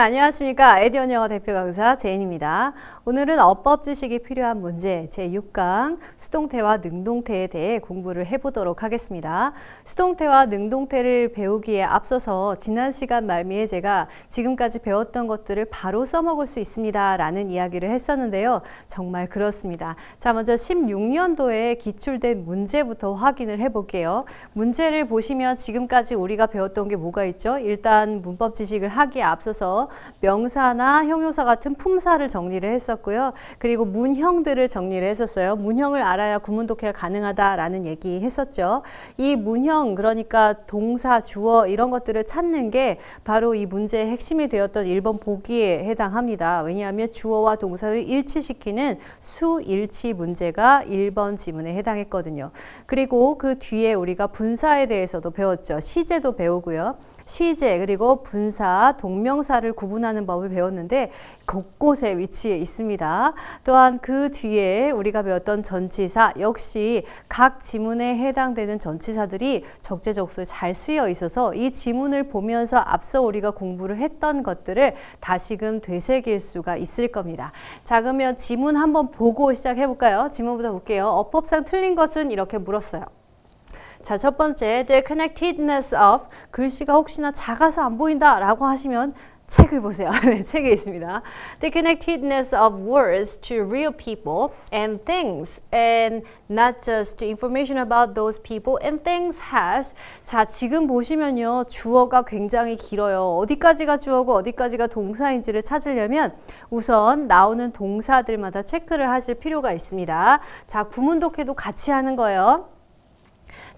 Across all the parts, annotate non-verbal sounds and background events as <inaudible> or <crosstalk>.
여러분 안녕하십니까. 에디언 영어 대표 강사 제인입니다. 오늘은 어법 지식이 필요한 문제 제6강 수동태와 능동태에 대해 공부를 해보도록 하겠습니다. 수동태와 능동태를 배우기에 앞서서 지난 시간 말미에 제가 지금까지 배웠던 것들을 바로 써먹을 수 있습니다. 라는 이야기를 했었는데요. 정말 그렇습니다. 자 먼저 16년도에 기출된 문제부터 확인을 해볼게요. 문제를 보시면 지금까지 우리가 배웠던 게 뭐가 있죠? 일단 문법 지식을 하기에 앞서서 명사나 형용사 같은 품사를 정리를 했었고요. 그리고 문형들을 정리를 했었어요. 문형을 알아야 구문독해가 가능하다라는 얘기 했었죠. 이 문형 그러니까 동사, 주어 이런 것들을 찾는 게 바로 이 문제의 핵심이 되었던 1번 보기에 해당합니다. 왜냐하면 주어와 동사를 일치시키는 수일치 문제가 1번 지문에 해당했거든요. 그리고 그 뒤에 우리가 분사에 대해서도 배웠죠. 시제도 배우고요. 시제 그리고 분사, 동명사를 구분하는 법을 배웠는데 곳곳에 위치해 있습니다. 또한 그 뒤에 우리가 배웠던 전치사 역시 각 지문에 해당되는 전치사들이 적재적소에 잘 쓰여 있어서 이 지문을 보면서 앞서 우리가 공부를 했던 것들을 다시금 되새길 수가 있을 겁니다. 자 그러면 지문 한번 보고 시작해 볼까요? 지문부터 볼게요. 어법상 틀린 것은 이렇게 물었어요. 자, 첫 번째, the connectedness of 글씨가 혹시나 작아서 안 보인다라고 하시면 책을 보세요. 네, 책에 있습니다. The connectedness of words to real people and things and not just to information about those people and things has 자, 지금 보시면요. 주어가 굉장히 길어요. 어디까지가 주어고 어디까지가 동사인지를 찾으려면 우선 나오는 동사들마다 체크를 하실 필요가 있습니다. 자, 구문독해도 같이 하는 거예요.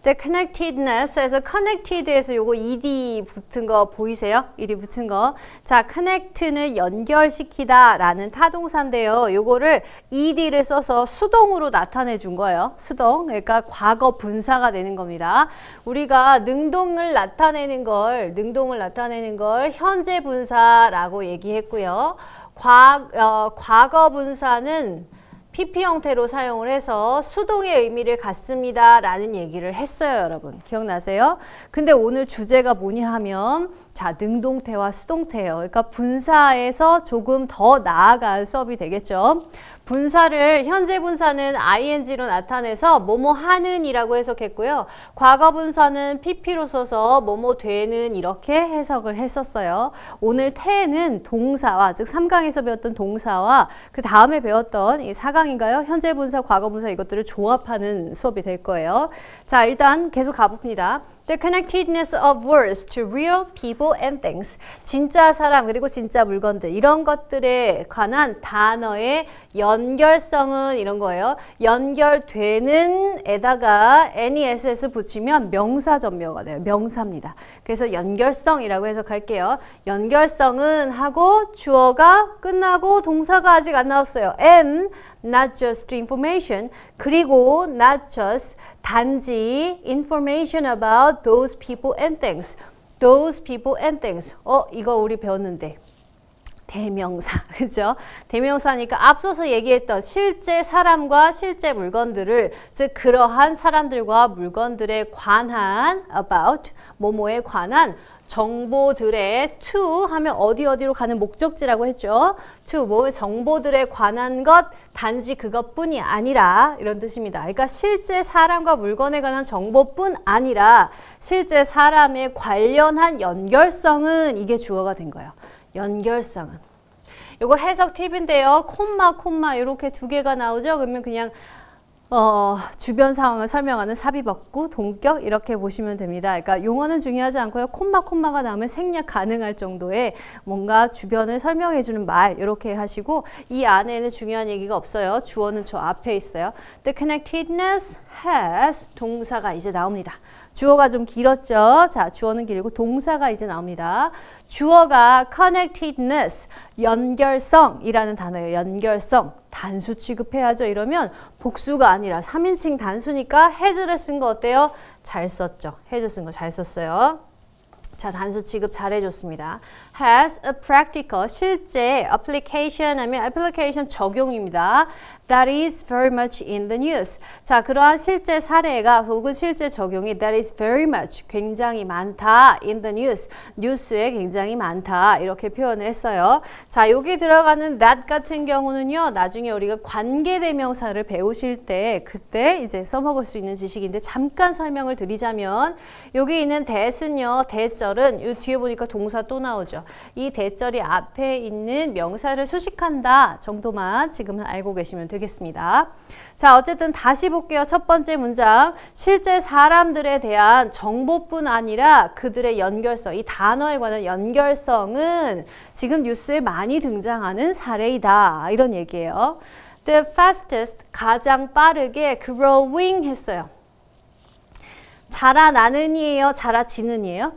The connectedness 에서 connected에서 요거 ed 붙은 거 보이세요? 이 d 붙은 거. 자, connect는 연결시키다 라는 타동사인데요. 요거를 ed를 써서 수동으로 나타내 준 거예요. 수동. 그러니까 과거 분사가 되는 겁니다. 우리가 능동을 나타내는 걸, 능동을 나타내는 걸 현재 분사라고 얘기했고요. 과, 어, 과거 분사는 PP 형태로 사용을 해서 수동의 의미를 갖습니다 라는 얘기를 했어요 여러분 기억나세요? 근데 오늘 주제가 뭐냐 하면 자, 능동태와 수동태예요. 그러니까 분사에서 조금 더 나아간 수업이 되겠죠. 분사를 현재 분사는 ing로 나타내서 뭐뭐 하는이라고 해석했고요. 과거 분사는 pp로 써서 뭐뭐 되는 이렇게 해석을 했었어요. 오늘 태는 동사와 즉 3강에서 배웠던 동사와 그 다음에 배웠던 이 4강인가요? 현재 분사, 과거 분사 이것들을 조합하는 수업이 될 거예요. 자, 일단 계속 가봅니다. The connectedness of words to real people p e o and things 진짜 사람 그리고 진짜 물건들 이런 것들에 관한 단어의 연결성은 이런 거예요. 연결되는 에다가 NESS 붙이면 명사 전명가 돼요. 명사입니다. 그래서 연결성이라고 해석할게요. 연결성은 하고 주어가 끝나고 동사가 아직 안 나왔어요. and not just information 그리고 not just 단지 information about those people and things those people and things. 어, 이거 우리 배웠는데. 대명사, <laughs> 그죠? 대명사니까 앞서서 얘기했던 실제 사람과 실제 물건들을 즉 그러한 사람들과 물건들에 관한 about 뭐뭐에 관한 정보들의 to 하면 어디 어디로 가는 목적지라고 했죠. to 뭐 정보들에 관한 것 단지 그것뿐이 아니라 이런 뜻입니다. 그러니까 실제 사람과 물건에 관한 정보뿐 아니라 실제 사람에 관련한 연결성은 이게 주어가 된 거예요. 연결성은. 이거 해석 팁인데요. 콤마 콤마 이렇게 두 개가 나오죠. 그러면 그냥 어, 어, 주변 상황을 설명하는 삽입어구, 동격 이렇게 보시면 됩니다. 그러니까 용어는 중요하지 않고요. 콤마 콤마가 나오면 생략 가능할 정도의 뭔가 주변을 설명해 주는 말 이렇게 하시고 이 안에는 중요한 얘기가 없어요. 주어는 저 앞에 있어요. The connectedness has 동사가 이제 나옵니다. 주어가 좀 길었죠? 자, 주어는 길고 동사가 이제 나옵니다. 주어가 connectedness, 연결성이라는 단어예요. 연결성. 단수 취급해야죠. 이러면 복수가 아니라 3인칭 단수니까 has를 쓴 거 어때요? 잘 썼죠. has 쓴 거 잘 썼어요. 자, 단수 취급 잘해줬습니다. has a practical, 실제, application 하면 application 적용입니다. that is very much in the news. 자, 그러한 실제 사례가 혹은 실제 적용이 that is very much 굉장히 많다 in the news. 뉴스에 굉장히 많다 이렇게 표현을 했어요. 자, 여기 들어가는 that 같은 경우는요. 나중에 우리가 관계 대명사를 배우실 때 그때 이제 써먹을 수 있는 지식인데 잠깐 설명을 드리자면 여기 있는 that은요. 대절은 이 뒤에 보니까 동사 또 나오죠. 이 대절이 앞에 있는 명사를 수식한다 정도만 지금 알고 계시면 되겠습니다. 되겠습니다. 자, 어쨌든 다시 볼게요. 첫 번째 문장. 실제 사람들에 대한 정보뿐 아니라 그들의 연결성, 이 단어에 관한 연결성은 지금 뉴스에 많이 등장하는 사례이다. 이런 얘기예요. The fastest, 가장 빠르게 growing 했어요. 자라나는이에요? 자라지는이에요?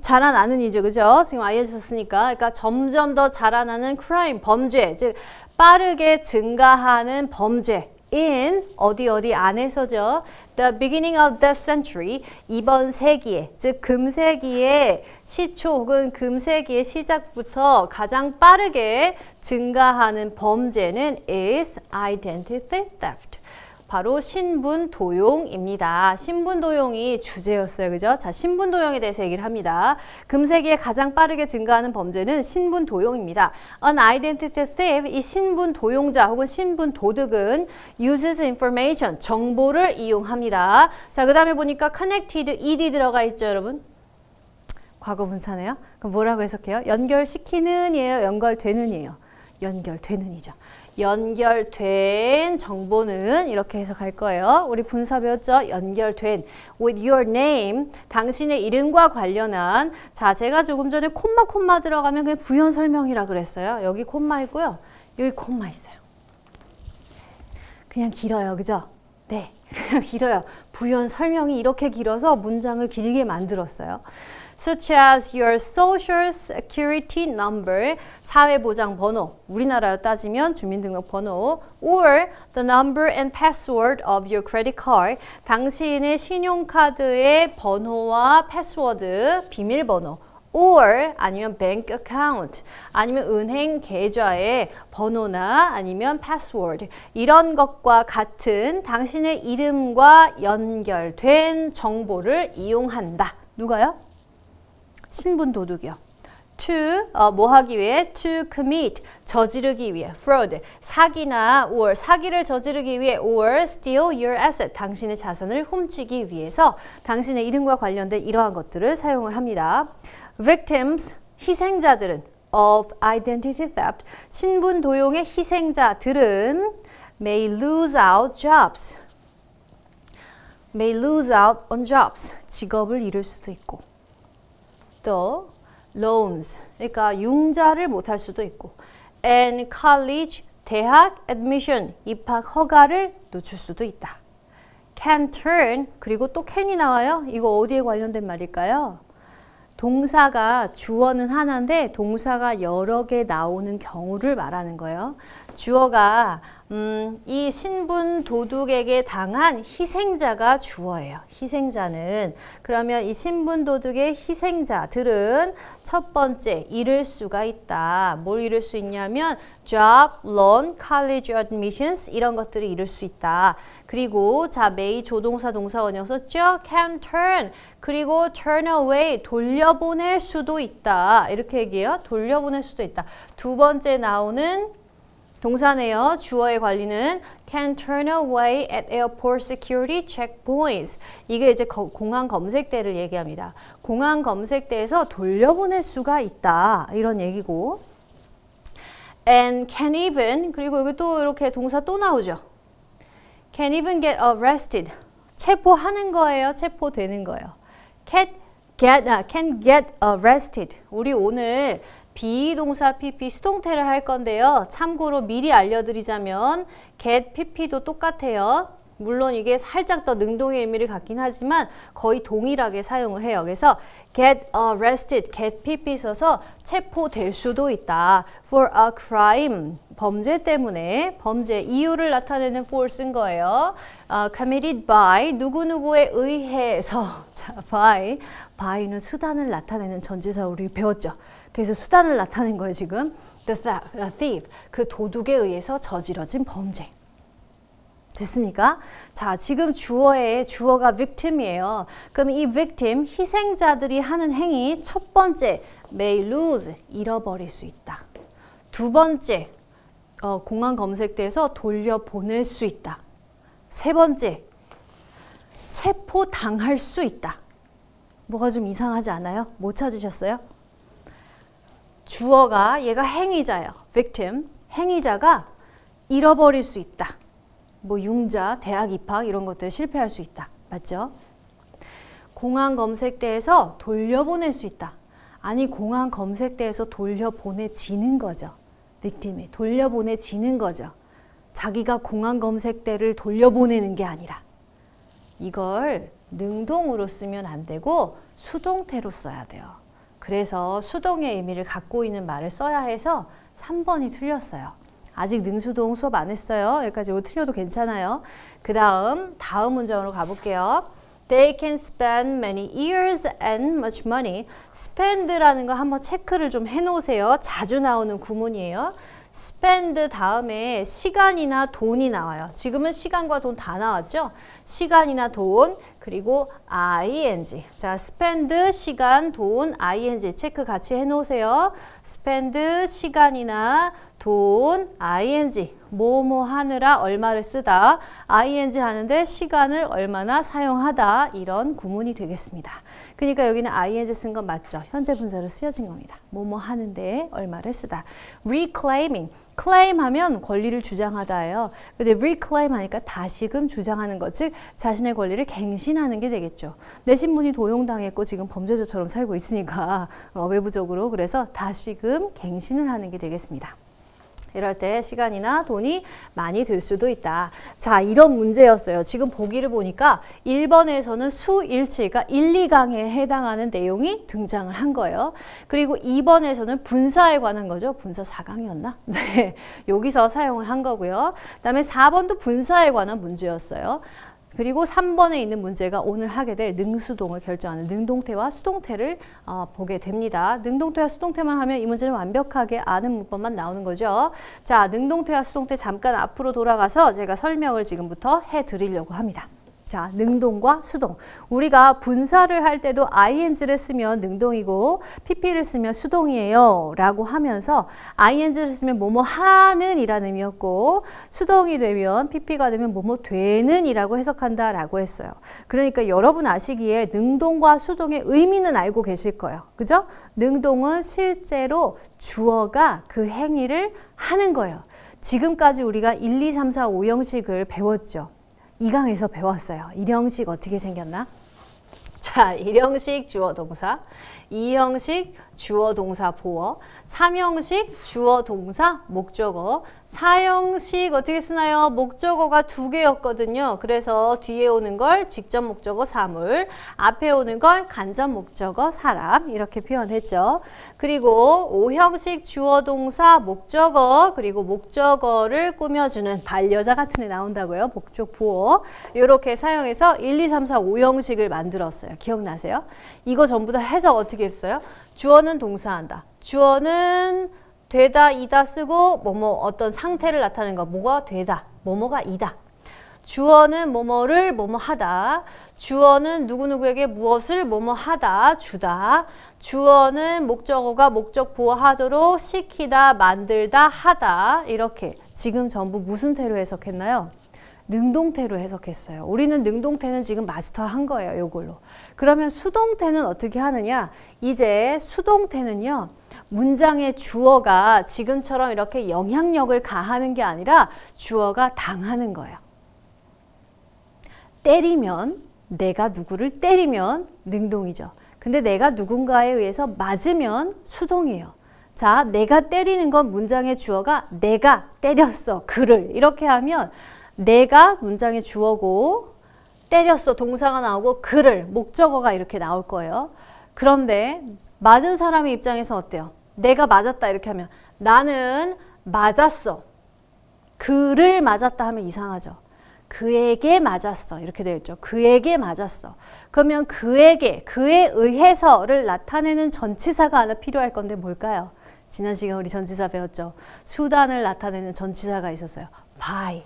자라나는이죠. 그죠? 지금 알려주셨으니까. 그러니까 점점 더 자라나는 크라임, 범죄. 즉, 빠르게 증가하는 범죄 in 어디 어디 안에서죠. The beginning of the century 이번 세기에 즉 금세기의 시초 혹은 금세기의 시작부터 가장 빠르게 증가하는 범죄는 is identity theft. 바로 신분 도용입니다. 신분 도용이 주제였어요. 그죠? 자, 신분 도용에 대해서 얘기를 합니다. 금세기에 가장 빠르게 증가하는 범죄는 신분 도용입니다. Unidentity t h e f 이 신분 도용자 혹은 신분 도둑은 uses information, 정보를 이용합니다. 자, 그 다음에 보니까 connected, ed 들어가 있죠, 여러분? 과거 분사네요. 그럼 뭐라고 해석해요? 연결시키는이에요? 연결되는이에요? 연결되는이죠. 연결된 정보는 이렇게 해서갈 거예요. 우리 분사 배웠죠? 연결된 with your name 당신의 이름과 관련한 자 제가 조금 전에 콤마 콤마 들어가면 그냥 부연 설명이라 그랬어요. 여기 콤마 있고요. 여기 콤마 있어요. 그냥 길어요. 그죠? 네. <laughs> 그냥 길어요. 부연 설명이 이렇게 길어서 문장을 길게 만들었어요. such as your social security number, 사회보장 번호, 우리나라로 따지면 주민등록번호, or the number and password of your credit card, 당신의 신용카드의 번호와 패스워드, 비밀번호, or 아니면 bank account 아니면 은행 계좌의 번호나 아니면 password 이런 것과 같은 당신의 이름과 연결된 정보를 이용한다. 누가요? 신분 도둑이요. to 어, 뭐 하기 위해 to commit 저지르기 위해 fraud 사기나 or 사기를 저지르기 위해 or steal your asset 당신의 자산을 훔치기 위해서 당신의 이름과 관련된 이러한 것들을 사용을 합니다. victims 희생자들은 of identity theft 신분 도용의 희생자들은 may lose out jobs may lose out on jobs 직업을 잃을 수도 있고 또 loans 그러니까 융자를 못할 수도 있고 and college 대학 admission 입학 허가를 놓칠 수도 있다. can turn 그리고 또 can이 나와요. 이거 어디에 관련된 말일까요? 동사가 주어는 하나인데 동사가 여러 개 나오는 경우를 말하는 거예요. 주어가 음, 이 신분 도둑에게 당한 희생자가 주어예요. 희생자는 그러면 이 신분 도둑의 희생자들은 첫 번째 잃을 수가 있다. 뭘 잃을 수 있냐면 job, loan, college admissions 이런 것들을 잃을 수 있다. 그리고 자 m a 조동사 동사 원형 썼죠? can turn 그리고 turn away 돌려보낼 수도 있다. 이렇게 얘기해요. 돌려보낼 수도 있다. 두 번째 나오는 동사네요. 주어의 관리는 can turn away at airport security checkpoints. 이게 이제 거, 공항 검색대를 얘기합니다. 공항 검색대에서 돌려보낼 수가 있다. 이런 얘기고. and can even 그리고 여기 또 이렇게 동사 또 나오죠. can even get arrested. 체포하는 거예요. 체포되는 거예요. can get, uh, can get arrested. 우리 오늘 비동사 PP 수동태를 할 건데요. 참고로 미리 알려드리자면 get PP도 똑같아요. 물론 이게 살짝 더 능동의 의미를 갖긴 하지만 거의 동일하게 사용을 해요. 그래서 get arrested, get pp 써서 체포될 수도 있다. for a crime, 범죄 때문에 범죄 이유를 나타내는 for 쓴 거예요. Uh, committed by, 누구누구에 의해서 <laughs> 자, by, by는 수단을 나타내는 전지사 우리 배웠죠. 그래서 수단을 나타낸 거예요 지금. The thief, 그 도둑에 의해서 저지러진 범죄. 됐습니까? 자, 지금 주어의 주어가 victim이에요. 그럼 이 victim, 희생자들이 하는 행위 첫 번째, may lose, 잃어버릴 수 있다. 두 번째, 어, 공항 검색대에서 돌려보낼 수 있다. 세 번째, 체포당할 수 있다. 뭐가 좀 이상하지 않아요? 못 찾으셨어요? 주어가 얘가 행위자예요. victim. 행위자가 잃어버릴 수 있다. 뭐 융자, 대학 입학 이런 것들 실패할 수 있다. 맞죠? 공항 검색대에서 돌려보낼 수 있다. 아니 공항 검색대에서 돌려보내지는 거죠. victim이 돌려보내지는 거죠. 자기가 공항 검색대를 돌려보내는 게 아니라 이걸 능동으로 쓰면 안 되고 수동태로 써야 돼요. 그래서 수동의 의미를 갖고 있는 말을 써야 해서 3번이 틀렸어요. 아직 능수동 수업 안 했어요. 여기까지 이거 뭐 틀려도 괜찮아요. 그 다음 다음 문장으로 가볼게요. They can spend many years and much money. spend라는 거 한번 체크를 좀 해놓으세요. 자주 나오는 구문이에요. spend 다음에 시간이나 돈이 나와요. 지금은 시간과 돈 다 나왔죠? 시간이나 돈 그리고 ing. 자, spend 시간, 돈, ing 체크 같이 해 놓으세요. spend 시간이나 돈, ing, 뭐뭐 하느라 얼마를 쓰다, ing 하는데 시간을 얼마나 사용하다 이런 구문이 되겠습니다. 그러니까 여기는 ing 쓴 건 맞죠? 현재 분사로 쓰여진 겁니다. 뭐뭐 하는데 얼마를 쓰다. reclaiming, claim 하면 권리를 주장하다예요. 근데 reclaim 하니까 다시금 주장하는 것, 즉 자신의 권리를 갱신하는 게 되겠죠. 내신문이 도용당했고 지금 범죄자처럼 살고 있으니까 어, 외부적으로 그래서 다시금 갱신을 하는 게 되겠습니다. 이럴 때 시간이나 돈이 많이 들 수도 있다. 자, 이런 문제였어요. 지금 보기를 보니까 1번에서는 수일치가 1, 2강에 해당하는 내용이 등장을 한 거예요. 그리고 2번에서는 분사에 관한 거죠. 분사 4강이었나? <laughs> 네. 여기서 사용을 한 거고요. 그다음에 4번도 분사에 관한 문제였어요. 그리고 3번에 있는 문제가 오늘 하게 될 능수동을 결정하는 능동태와 수동태를 어, 보게 됩니다. 능동태와 수동태만 하면 이 문제는 완벽하게 아는 문법만 나오는 거죠. 자, 능동태와 수동태 잠깐 앞으로 돌아가서 제가 설명을 지금부터 해드리려고 합니다. 자, 능동과 수동. 우리가 분사를 할 때도 ing를 쓰면 능동이고 pp를 쓰면 수동이에요. 라고 하면서 ing를 쓰면 뭐뭐 하는 이라는 의미였고 수동이 되면 pp가 되면 뭐뭐 되는 이라고 해석한다 라고 했어요. 그러니까 여러분 아시기에 능동과 수동의 의미는 알고 계실 거예요. 그죠? 능동은 실제로 주어가 그 행위를 하는 거예요. 지금까지 우리가 1, 2, 3, 4, 5형식을 배웠죠. 2강에서 배웠어요. 일형식 어떻게 생겼나? 자, 일형식 주어 동사, 이형식 주어 동사 보어, 삼형식 주어 동사 목적어, 사형식 어떻게 쓰나요? 목적어가 두 개였거든요. 그래서 뒤에 오는 걸 직접 목적어 사물, 앞에 오는 걸 간접 목적어 사람 이렇게 표현했죠. 그리고 오형식 주어 동사 목적어 그리고 목적어를 꾸며주는 반려자 같은 데 나온다고요. 목적 보어 이렇게 사용해서 1, 2, 3, 4, 5형식을 만들었어요. 기억나세요? 이거 전부 다 해석 어떻게 했어요? 주어는 동사한다. 주어는 되다, 이다 쓰고 뭐뭐 어떤 상태를 나타내는 거 뭐가 되다, 뭐뭐가 이다. 주어는 뭐뭐를 뭐뭐 하다. 주어는 누구누구에게 무엇을 뭐뭐 하다, 주다. 주어는 목적어가 목적 보호하도록 시키다, 만들다, 하다. 이렇게 지금 전부 무슨 태로 해석했나요? 능동태로 해석했어요. 우리는 능동태는 지금 마스터한 거예요. 요걸로. 그러면 수동태는 어떻게 하느냐? 이제 수동태는요. 문장의 주어가 지금처럼 이렇게 영향력을 가하는 게 아니라 주어가 당하는 거예요. 때리면 내가 누구를 때리면 능동이죠. 근데 내가 누군가에 의해서 맞으면 수동이에요. 자, 내가 때리는 건 문장의 주어가 내가 때렸어, 그를. 이렇게 하면 내가 문장의 주어고 때렸어 동사가 나오고 그를 목적어가 이렇게 나올 거예요. 그런데 맞은 사람의 입장에서 어때요? 내가 맞았다 이렇게 하면 나는 맞았어. 그를 맞았다 하면 이상하죠. 그에게 맞았어. 이렇게 되어 죠 그에게 맞았어. 그러면 그에게, 그에 의해서를 나타내는 전치사가 하나 필요할 건데 뭘까요? 지난 시간 우리 전치사 배웠죠. 수단을 나타내는 전치사가 있었어요. by.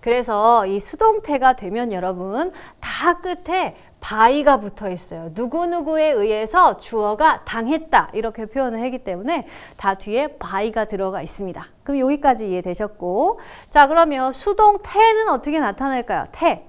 그래서 이 수동태가 되면 여러분 다 끝에 바이가 붙어 있어요. 누구누구에 의해서 주어가 당했다 이렇게 표현을 하기 때문에 다 뒤에 바이가 들어가 있습니다. 그럼 여기까지 이해되셨고 자 그러면 수동 태는 어떻게 나타날까요? 태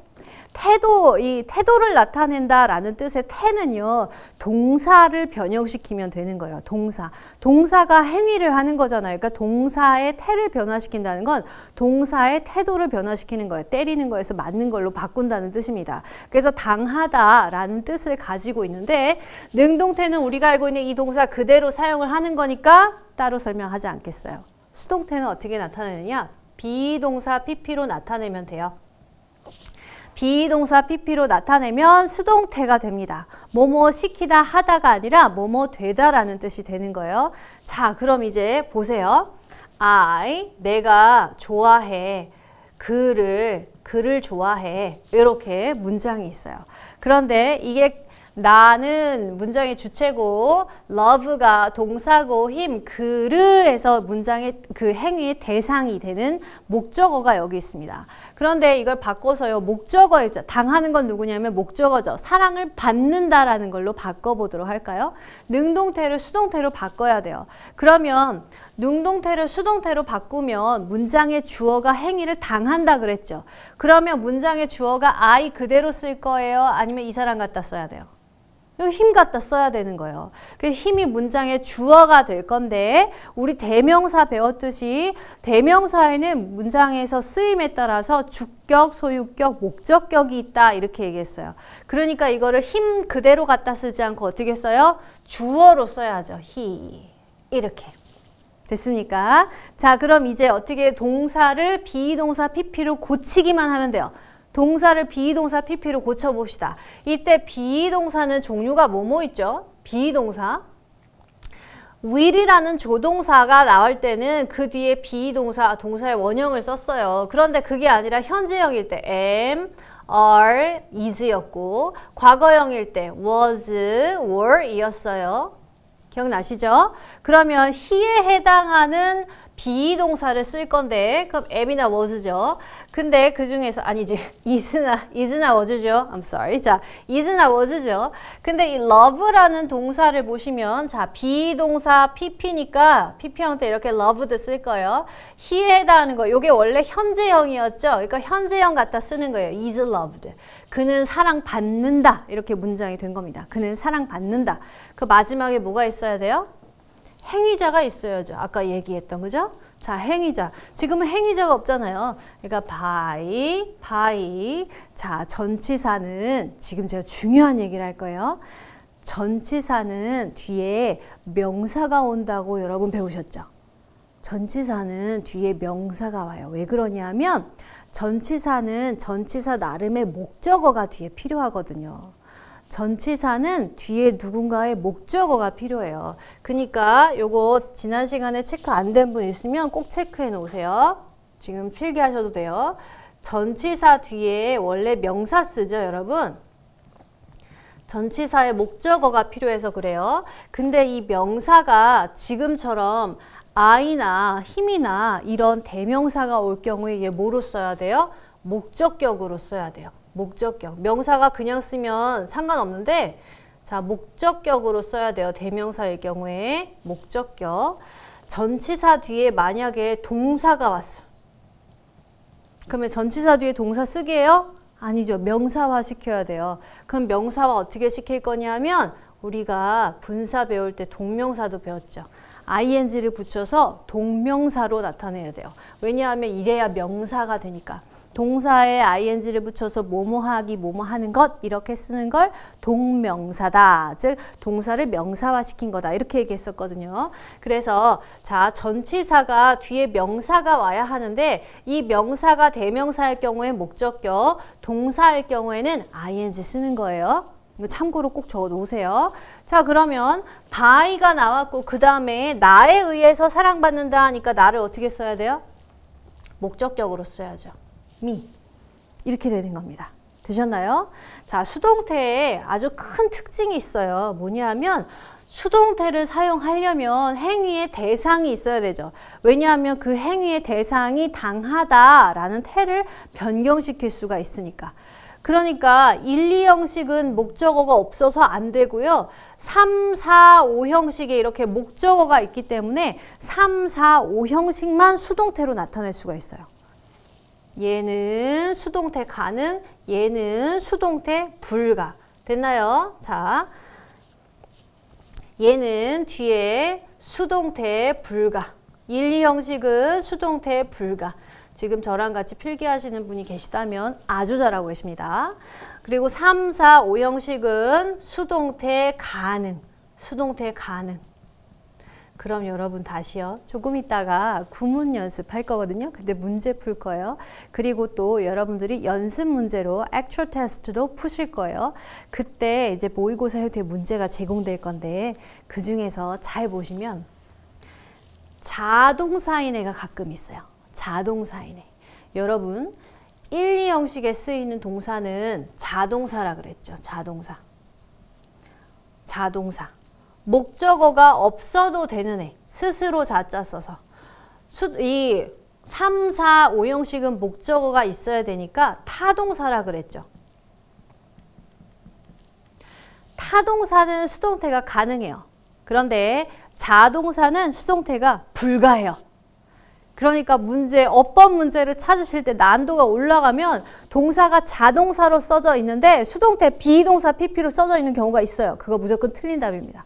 태도, 이 태도를 나타낸다라는 뜻의 태는요, 동사를 변형시키면 되는 거예요. 동사. 동사가 행위를 하는 거잖아요. 그러니까 동사의 태를 변화시킨다는 건 동사의 태도를 변화시키는 거예요. 때리는 거에서 맞는 걸로 바꾼다는 뜻입니다. 그래서 당하다라는 뜻을 가지고 있는데 능동태는 우리가 알고 있는 이 동사 그대로 사용을 하는 거니까 따로 설명하지 않겠어요. 수동태는 어떻게 나타내느냐? 비동사 PP로 나타내면 돼요. 비동사 pp로 나타내면 수동태가 됩니다. 뭐뭐 시키다 하다가 아니라 뭐뭐 되다라는 뜻이 되는 거예요. 자, 그럼 이제 보세요. I, 내가 좋아해. 그를, 그를 좋아해. 이렇게 문장이 있어요. 그런데 이게 나는 문장의 주체고 love가 동사고 힘 그를 해서 문장의 그 행위의 대상이 되는 목적어가 여기 있습니다. 그런데 이걸 바꿔서요. 목적어죠 당하는 건 누구냐면 목적어죠. 사랑을 받는다라는 걸로 바꿔보도록 할까요? 능동태를 수동태로 바꿔야 돼요. 그러면 능동태를 수동태로 바꾸면 문장의 주어가 행위를 당한다 그랬죠. 그러면 문장의 주어가 I 그대로 쓸 거예요? 아니면 이 사람 갖다 써야 돼요? 힘 갖다 써야 되는 거예요. 그 힘이 문장의 주어가 될 건데 우리 대명사 배웠듯이 대명사에는 문장에서 쓰임에 따라서 주격, 소유격, 목적격이 있다 이렇게 얘기했어요. 그러니까 이거를 힘 그대로 갖다 쓰지 않고 어떻게 써요? 주어로 써야죠. h 이렇게. 됐습니까? 자, 그럼 이제 어떻게 동사를 비동사 pp로 고치기만 하면 돼요. 동사를 비동사 pp로 고쳐봅시다. 이때 비동사는 종류가 뭐뭐 있죠? 비동사. will이라는 조동사가 나올 때는 그 뒤에 비동사, 동사의 원형을 썼어요. 그런데 그게 아니라 현재형일 때 am, are, is였고 과거형일 때 was, were 이었어요. 기억나시죠? 그러면 he에 해당하는 비동사를 쓸 건데 그럼 앱이나 워즈죠. 근데 그 중에서 아니지 이즈나 이즈나 워즈죠. I'm sorry. 자 이즈나 워즈죠. 근데 이 love라는 동사를 보시면 자 비동사 pp니까 pp 형태 이렇게 loved 쓸 거예요. he에 해당하는 거 이게 원래 현재형이었죠. 그러니까 현재형 갖다 쓰는 거예요. is loved. 그는 사랑받는다 이렇게 문장이 된 겁니다. 그는 사랑받는다. 그 마지막에 뭐가 있어야 돼요? 행위자가 있어야죠. 아까 얘기했던 거죠? 자, 행위자. 지금은 행위자가 없잖아요. 그러니까 by, by. 자, 전치사는 지금 제가 중요한 얘기를 할 거예요. 전치사는 뒤에 명사가 온다고 여러분 배우셨죠? 전치사는 뒤에 명사가 와요. 왜 그러냐면 전치사는 전치사 나름의 목적어가 뒤에 필요하거든요. 전치사는 뒤에 누군가의 목적어가 필요해요. 그러니까 요거 지난 시간에 체크 안 된 분 있으면 꼭 체크해 놓으세요. 지금 필기하셔도 돼요. 전치사 뒤에 원래 명사 쓰죠, 여러분? 전치사의 목적어가 필요해서 그래요. 근데 이 명사가 지금처럼 아나 힘이나 이런 대명사가 올 경우에 얘 뭐로 써야 돼요? 목적격으로 써야 돼요. 목적격. 명사가 그냥 쓰면 상관없는데 자 목적격으로 써야 돼요. 대명사일 경우에 목적격. 전치사 뒤에 만약에 동사가 왔어. 그러면 전치사 뒤에 동사 쓰기예요? 아니죠. 명사화 시켜야 돼요. 그럼 명사화 어떻게 시킬 거냐면 우리가 분사 배울 때 동명사도 배웠죠. ing를 붙여서 동명사로 나타내야 돼요. 왜냐하면 이래야 명사가 되니까. 동사에 ing를 붙여서 뭐뭐하기 뭐뭐하는 것 이렇게 쓰는 걸 동명사다. 즉 동사를 명사화시킨 거다. 이렇게 얘기했었거든요. 그래서 자 전치사가 뒤에 명사가 와야 하는데 이 명사가 대명사일 경우에 목적격, 동사일 경우에는 ing 쓰는 거예요. 참고로 꼭 적어 놓으세요. 자 그러면 바이가 나왔고 그 다음에 나에 의해서 사랑받는다 하니까 나를 어떻게 써야 돼요? 목적격으로 써야죠. m 이렇게 되는 겁니다. 되셨나요? 자, 수동태에 아주 큰 특징이 있어요. 뭐냐면 수동태를 사용하려면 행위의 대상이 있어야 되죠. 왜냐하면 그 행위의 대상이 당하다라는 태를 변경시킬 수가 있으니까. 그러니까 1, 2형식은 목적어가 없어서 안 되고요. 3, 4, 5형식에 이렇게 목적어가 있기 때문에 3, 4, 5형식만 수동태로 나타낼 수가 있어요. 얘는 수동태 가능, 얘는 수동태 불가. 됐나요? 자, 얘는 뒤에 수동태 불가. 1, 2 형식은 수동태 불가. 지금 저랑 같이 필기하시는 분이 계시다면 아주 잘하고 계십니다. 그리고 3, 4, 5 형식은 수동태 가능. 수동태 가능. 그럼 여러분 다시요. 조금 있다가 구문 연습할 거거든요. 근데 문제 풀 거예요. 그리고 또 여러분들이 연습 문제로 액츄얼 테스트도 푸실 거예요. 그때 이제 모의고사 형태의 문제가 제공될 건데 그 중에서 잘 보시면 자동사인회가 가끔 있어요. 자동사인회. 여러분 1, 2형식에 쓰이는 동사는 자동사라 그랬죠. 자동사. 자동사. 목적어가 없어도 되는 애. 스스로 자짜 써서. 수, 이 3, 4, 5형식은 목적어가 있어야 되니까 타동사라 그랬죠. 타동사는 수동태가 가능해요. 그런데 자동사는 수동태가 불가해요. 그러니까 문제, 어법 문제를 찾으실 때 난도가 올라가면 동사가 자동사로 써져 있는데 수동태 비동사 PP로 써져 있는 경우가 있어요. 그거 무조건 틀린 답입니다.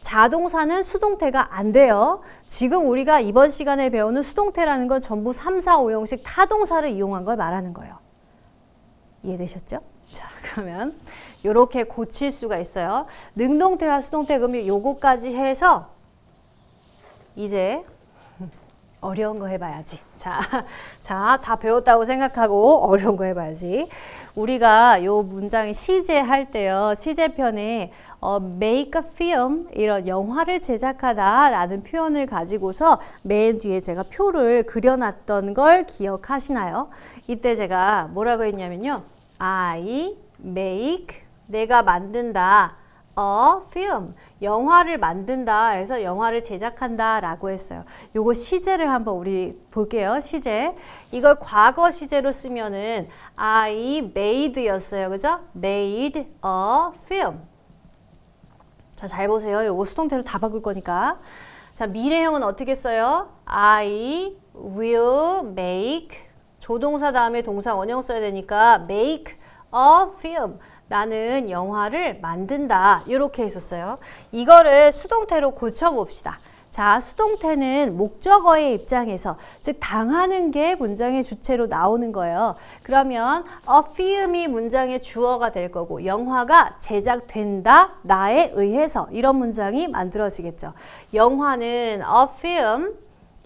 자동사는 수동태가 안 돼요. 지금 우리가 이번 시간에 배우는 수동태라는 건 전부 3, 4, 5형식 타동사를 이용한 걸 말하는 거예요. 이해되셨죠? 자, <laughs> 그러면 이렇게 고칠 수가 있어요. 능동태와 수동태 그러면 요거까지 해서 이제 어려운 거 해봐야지. 자, <laughs> 자, 다 배웠다고 생각하고 <laughs> 어려운 거 해봐야지. 우리가 요문장이 시제 할 때요. 시제편에 어, make a film 이런 영화를 제작하다라는 표현을 가지고서 맨 뒤에 제가 표를 그려놨던 걸 기억하시나요? 이때 제가 뭐라고 했냐면요. I make 내가 만든다 a film 영화를 만든다 해서 영화를 제작한다 라고 했어요. 요거 시제를 한번 우리 볼게요. 시제. 이걸 과거 시제로 쓰면은 I made 였어요. 그죠? made a 어 film. 자, 잘 보세요. 요거 수동태로 다 바꿀 거니까. 자, 미래형은 어떻게 써요? I will make 조동사 다음에 동사 원형 써야 되니까 make a film. 나는 영화를 만든다 이렇게 했었어요. 이거를 수동태로 고쳐봅시다. 자, 수동태는 목적어의 입장에서 즉 당하는 게 문장의 주체로 나오는 거예요. 그러면 affirm이 문장의 주어가 될 거고 영화가 제작된다 나에 의해서 이런 문장이 만들어지겠죠. 영화는 affirm,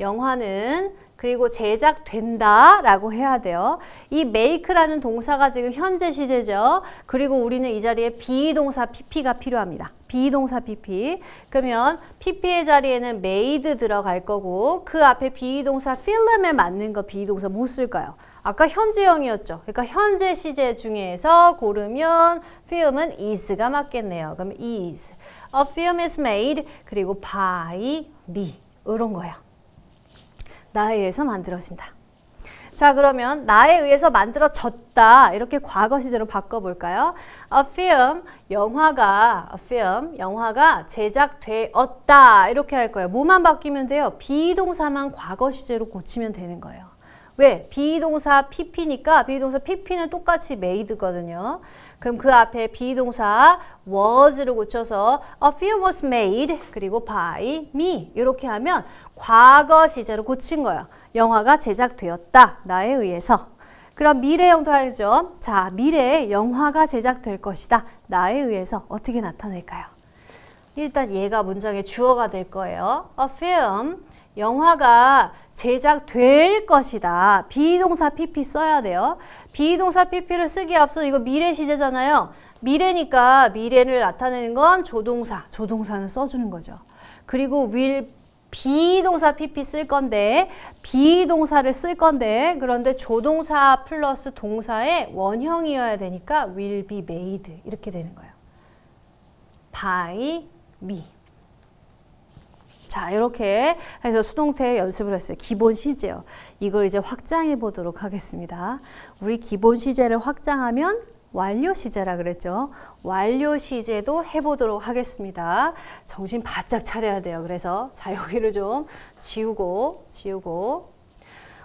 영화는 그리고 제작된다 라고 해야 돼요. 이 make라는 동사가 지금 현재 시제죠. 그리고 우리는 이 자리에 비동사 pp가 필요합니다. 비동사 pp. 그러면 pp의 자리에는 made 들어갈 거고 그 앞에 비동사 film에 맞는 거 비동사 못 쓸까요? 아까 현재형이었죠. 그러니까 현재 시제 중에서 고르면 film은 is가 맞겠네요. 그럼 is. A film is made 그리고 by me 이런 거예요 나에 의해서 만들어진다. 자 그러면 나에 의해서 만들어졌다 이렇게 과거 시제로 바꿔볼까요? A film 영화가 a film 영화가 제작되었다 이렇게 할 거예요. 뭐만 바뀌면 돼요? 비동사만 과거 시제로 고치면 되는 거예요. 왜? 비동사 pp니까 비동사 pp는 똑같이 made거든요. 그럼 그 앞에 비동사 was를 고쳐서 a few was made 그리고 by me 이렇게 하면 과거 시제로 고친 거예요. 영화가 제작되었다. 나에 의해서. 그럼 미래형도 알죠? 자, 미래에 영화가 제작될 것이다. 나에 의해서 어떻게 나타낼까요? 일단 얘가 문장의 주어가 될 거예요. A film, 영화가 제작될 것이다. 비동사 PP 써야 돼요. 비동사 PP를 쓰기 앞서 이거 미래 시제잖아요. 미래니까 미래를 나타내는 건 조동사. 조동사는 써주는 거죠. 그리고 will 비동사 PP 쓸 건데 비동사를 쓸 건데 그런데 조동사 플러스 동사의 원형이어야 되니까 will be made 이렇게 되는 거예요. by me. 자 이렇게 해서 수동태 연습을 했어요. 기본 시제요. 이걸 이제 확장해 보도록 하겠습니다. 우리 기본 시제를 확장하면 완료 시제라 그랬죠. 완료 시제도 해보도록 하겠습니다. 정신 바짝 차려야 돼요. 그래서 자 여기를 좀 지우고 지우고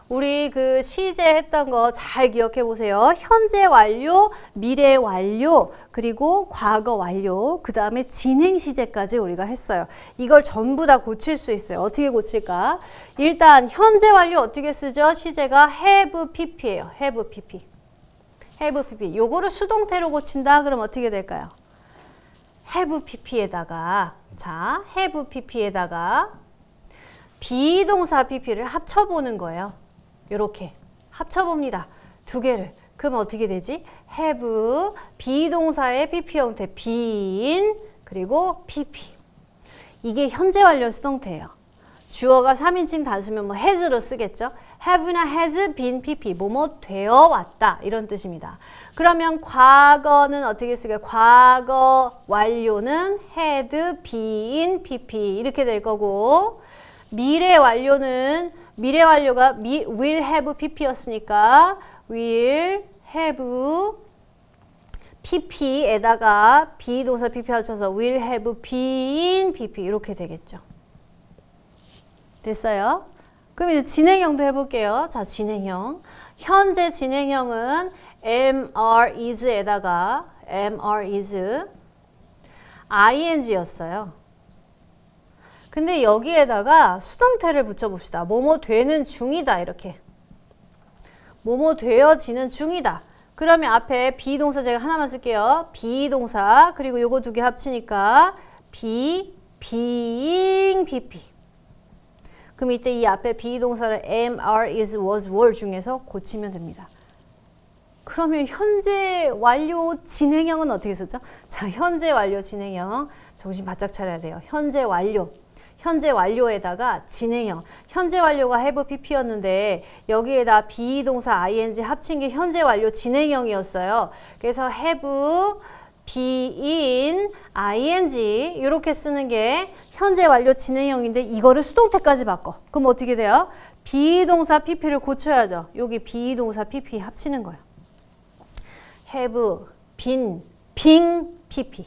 우리 그 시제 했던 거 잘 기억해 보세요. 현재 완료, 미래 완료, 그리고 과거 완료, 그 다음에 진행 시제까지 우리가 했어요. 이걸 전부 다 고칠 수 있어요. 어떻게 고칠까? 일단 현재 완료 어떻게 쓰죠? 시제가 have pp예요. have pp. have pp. 요거를 수동태로 고친다? 그럼 어떻게 될까요? have pp에다가 자, have pp에다가 비동사 pp를 합쳐보는 거예요. 이렇게 합쳐봅니다. 두 개를. 그럼 어떻게 되지? have, 비동사의 pp 형태, been, 그리고 pp. 이게 현재 완료 수동태예요. 주어가 3인칭 단수면 뭐 has로 쓰겠죠. have나 has been pp, 뭐뭐 뭐 되어 왔다 이런 뜻입니다. 그러면 과거는 어떻게 쓰게 과거 완료는 had been pp 이렇게 될 거고 미래 완료는 미래 완료가 미, will have pp였으니까 will have pp에다가 be 동사 pp 합쳐서 will have been pp 이렇게 되겠죠. 됐어요? 그럼 이제 진행형도 해볼게요. 자, 진행형. 현재 진행형은 am, are, is에다가 am, are, is ing였어요. 근데 여기에다가 수동태를 붙여봅시다. 뭐뭐 되는 중이다 이렇게. 뭐뭐 되어지는 중이다. 그러면 앞에 비동사 제가 하나만 쓸게요. 비동사 그리고 요거 두 개 합치니까 비, b e i n 그럼 이때 이 앞에 비동사를 am, are, is, was, were 중에서 고치면 됩니다. 그러면 현재 완료 진행형은 어떻게 썼죠? 자, 현재 완료 진행형. 정신 바짝 차려야 돼요. 현재 완료. 현재 완료에다가 진행형 현재 완료가 have pp였는데 여기에다 비동사 ing 합친 게 현재 완료 진행형이었어요. 그래서 have be in ing 이렇게 쓰는 게 현재 완료 진행형인데 이거를 수동태까지 바꿔. 그럼 어떻게 돼요? 비동사 pp를 고쳐야죠. 여기 비동사 pp 합치는 거예요. have been, been pp.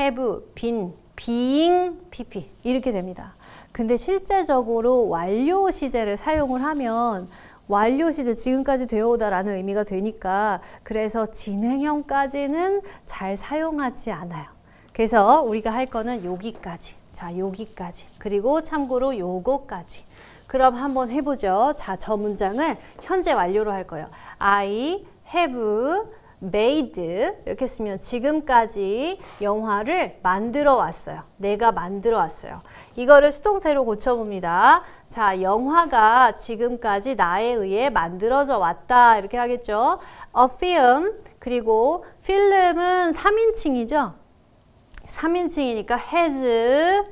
have been being PP 이렇게 됩니다. 근데 실제적으로 완료 시제를 사용을 하면 완료 시제 지금까지 되어오다라는 의미가 되니까 그래서 진행형까지는 잘 사용하지 않아요. 그래서 우리가 할 거는 여기까지 자 여기까지 그리고 참고로 요거까지 그럼 한번 해보죠. 자 저 문장을 현재 완료로 할 거예요. I have made 이렇게 쓰면 지금까지 영화를 만들어 왔어요. 내가 만들어 왔어요. 이거를 수동태로 고쳐봅니다. 자, 영화가 지금까지 나에 의해 만들어져 왔다 이렇게 하겠죠. A film 그리고 필름은 3인칭이죠. 3인칭이니까 has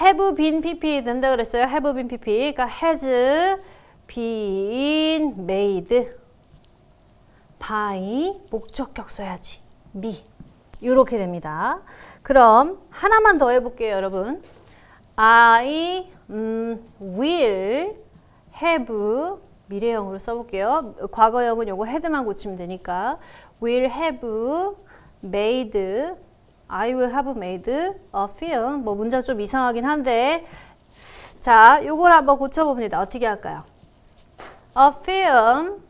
have been pp 된다 그랬어요. have been pp 그러니까 has been made 바이 목적격 써야지 미 이렇게 됩니다. 그럼 하나만 더 해볼게요 여러분. I 음, will have 미래형으로 써볼게요. 과거형은 요거 헤드만 고치면 되니까 will have made I will have made a film 뭐 문장 좀 이상하긴 한데 자 요걸 한번 고쳐봅니다. 어떻게 할까요? A film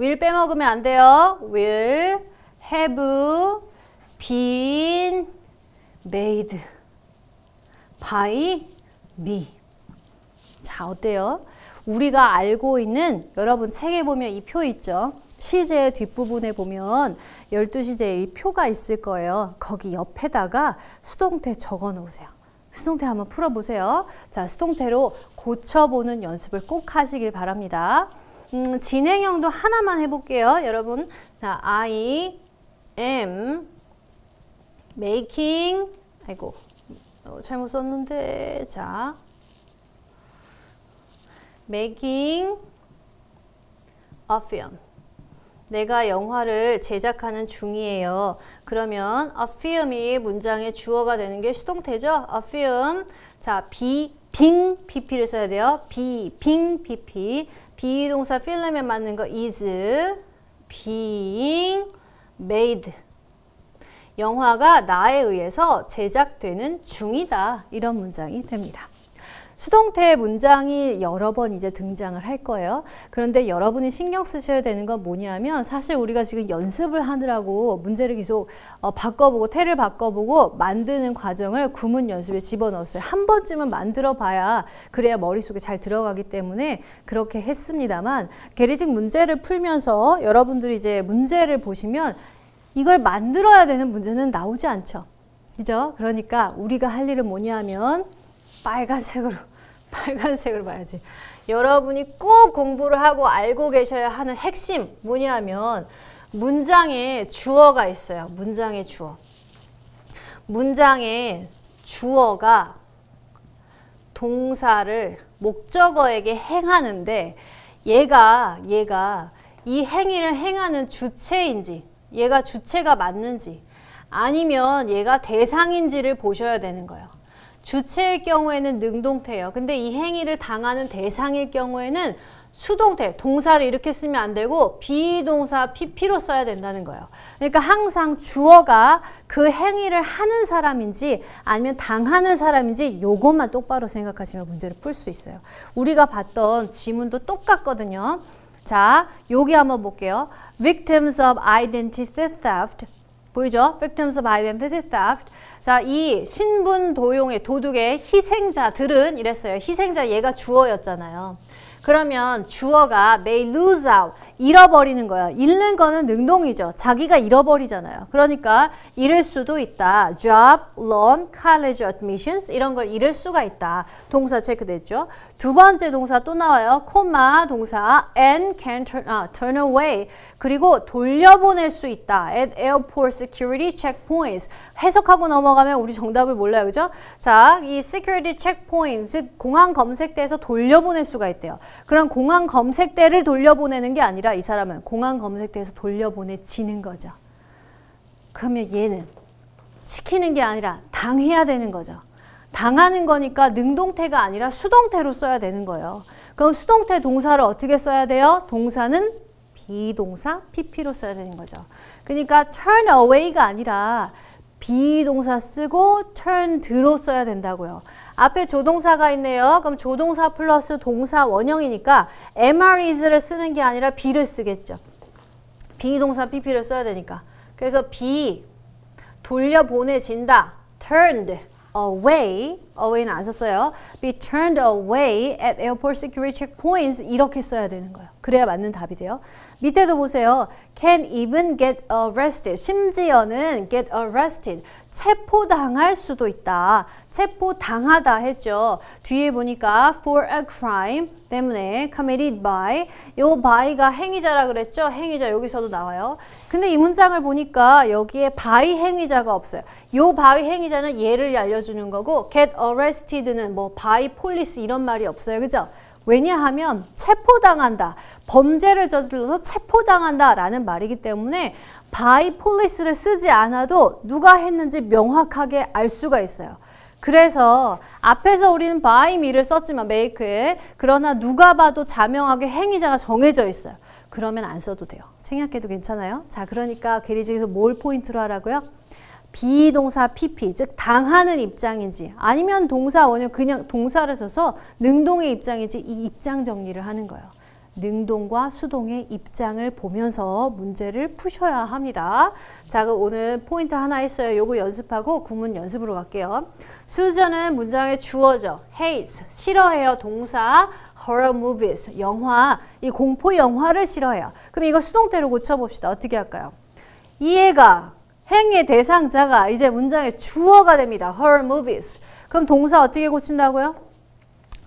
will 빼먹으면 안 돼요. will have been made by me. 자, 어때요? 우리가 알고 있는 여러분 책에 보면 이 표 있죠? 시제 뒷부분에 보면 12시제에 이 표가 있을 거예요. 거기 옆에다가 수동태 적어 놓으세요. 수동태 한번 풀어보세요. 자, 수동태로 고쳐보는 연습을 꼭 하시길 바랍니다. 음, 진행형도 하나만 해볼게요. 여러분, 자, I am making, 아이고, 어, 잘못 썼는데, 자, making a film. 내가 영화를 제작하는 중이에요. 그러면 a film이 문장의 주어가 되는 게 수동태죠. a film. 자, be, bing pp를 써야 돼요. be, bing pp. 비동사 필름에 맞는 거 is being made. 영화가 나에 의해서 제작되는 중이다. 이런 문장이 됩니다. 수동태의 문장이 여러 번 이제 등장을 할 거예요. 그런데 여러분이 신경 쓰셔야 되는 건 뭐냐면 사실 우리가 지금 연습을 하느라고 문제를 계속 어, 바꿔보고 테를 바꿔보고 만드는 과정을 구문 연습에 집어넣었어요. 한 번쯤은 만들어 봐야 그래야 머릿속에 잘 들어가기 때문에 그렇게 했습니다만 게리직 문제를 풀면서 여러분들이 이제 문제를 보시면 이걸 만들어야 되는 문제는 나오지 않죠. 그죠? 그러니까 우리가 할 일은 뭐냐면 빨간색으로 <laughs> 빨간색을 봐야지. 여러분이 꼭 공부를 하고 알고 계셔야 하는 핵심 뭐냐면 문장에 주어가 있어요. 문장에 주어. 문장에 주어가 동사를 목적어에게 행하는데 얘가 얘가 이 행위를 행하는 주체인지 얘가 주체가 맞는지 아니면 얘가 대상인지를 보셔야 되는 거예요. 주체일 경우에는 능동태예요. 근데 이 행위를 당하는 대상일 경우에는 수동태, 동사를 이렇게 쓰면 안 되고 비동사 PP로 써야 된다는 거예요. 그러니까 항상 주어가 그 행위를 하는 사람인지 아니면 당하는 사람인지 요것만 똑바로 생각하시면 문제를 풀 수 있어요. 우리가 봤던 지문도 똑같거든요. 자, 여기 한번 볼게요. Victims of Identity Theft. 보이죠? Victims of Identity Theft. 자, 이 신분 도용의 도둑의 희생자들은 이랬어요. 희생자 얘가 주어였잖아요. 그러면 주어가 may lose out 잃어버리는 거야. 잃는 거는 능동이죠. 자기가 잃어버리잖아요. 그러니까 잃을 수도 있다. job, loan, college admissions 이런 걸 잃을 수가 있다. 동사 체크됐죠. 두 번째 동사 또 나와요. 콤마 동사 and can turn, 아, turn away 그리고 돌려보낼 수 있다. at airport security checkpoints 해석하고 넘어가면 우리 정답을 몰라요. 그죠? 자, 이 security checkpoint 즉 공항 검색대에서 돌려보낼 수가 있대요. 그럼 공항 검색대를 돌려보내는 게 아니라 되니이 사람은 공항 검색대에서 돌려보내지는 거죠. 그러면 얘는 시키는 게 아니라 당해야 되는 거죠. 당하는 거니까 능동태가 아니라 수동태로 써야 되는 거예요. 그럼 수동태 동사를 어떻게 써야 돼요? 동사는 비동사 pp로 써야 되는 거죠. 그러니까 turn away가 아니라 비동사 쓰고 turn to 로 써야 된다고요. 앞에 조동사가 있네요. 그럼 조동사 플러스 동사 원형이니까 MR is를 쓰는 게 아니라 b 를 쓰겠죠. 비동사 pp를 써야 되니까. 그래서 b 돌려보내진다. turned away away는 안 썼어요. be turned away at airport security checkpoints 이렇게 써야 되는 거예요. 그래야 맞는 답이 돼요. 밑에도 보세요. can even get arrested. 심지어는 get arrested. 체포당할 수도 있다. 체포당하다 했죠. 뒤에 보니까 for a crime 때문에 committed by 요 by가 행위자라 그랬죠. 행위자 여기서도 나와요. 근데 이 문장을 보니까 여기에 by 행위자가 없어요. 요 by 행위자는 얘를 알려주는 거고 get a arrested는 뭐 by police 이런 말이 없어요. 그죠? 왜냐하면 체포당한다, 범죄를 저질러서 체포당한다라는 말이기 때문에 by police를 쓰지 않아도 누가 했는지 명확하게 알 수가 있어요. 그래서 앞에서 우리는 by me를 썼지만 make에 그러나 누가 봐도 자명하게 행위자가 정해져 있어요. 그러면 안 써도 돼요. 생략해도 괜찮아요. 자, 그러니까 게리직에서 뭘 포인트로 하라고요? 비동사 PP 즉 당하는 입장인지 아니면 동사 원형 그냥 동사를 써서 능동의 입장인지 이 입장 정리를 하는 거예요. 능동과 수동의 입장을 보면서 문제를 푸셔야 합니다. 자, 그럼 오늘 포인트 하나 했어요. 요거 연습하고 구문 연습으로 갈게요. 수저는 문장의 주어죠. hates, 싫어해요. 동사, horror movies, 영화, 이 공포 영화를 싫어해요. 그럼 이거 수동태로 고쳐봅시다. 어떻게 할까요? 이해가 행위 의 대상자가 이제 문장의 주어가 됩니다. Her movies. 그럼 동사 어떻게 고친다고요?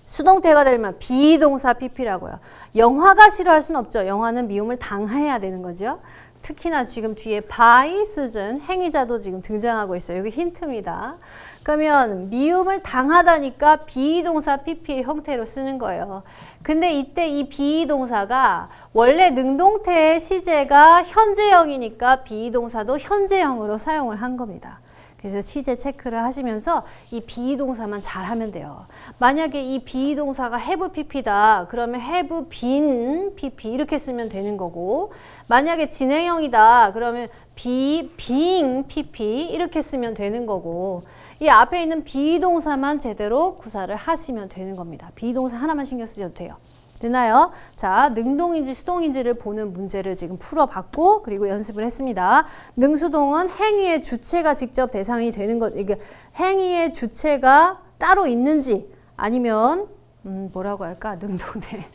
수동태가 되면 비동사 pp라고요. 영화가 싫어할 순 없죠. 영화는 미움을 당해야 되는 거죠. 특히나 지금 뒤에 by 수준 행위자도 지금 등장하고 있어요. 여기 힌트입니다. 그러면 미움을 당하다니까 비동사 p p 형태로 쓰는 거예요. 근데 이때 이 비동사가 원래 능동태의 시제가 현재형이니까 비동사도 현재형으로 사용을 한 겁니다. 그래서 시제 체크를 하시면서 이 비동사만 잘하면 돼요. 만약에 이 비동사가 have pp다. 그러면 have been pp 이렇게 쓰면 되는 거고 만약에 진행형이다. 그러면 be being pp 이렇게 쓰면 되는 거고 이 앞에 있는 비동사만 제대로 구사를 하시면 되는 겁니다. 비동사 하나만 신경 쓰셔도 돼요. 되나요? 자, 능동인지 수동인지를 보는 문제를 지금 풀어봤고 그리고 연습을 했습니다. 능수동은 행위의 주체가 직접 대상이 되는 것, 이게 행위의 주체가 따로 있는지 아니면 음, 뭐라고 할까? 능동대.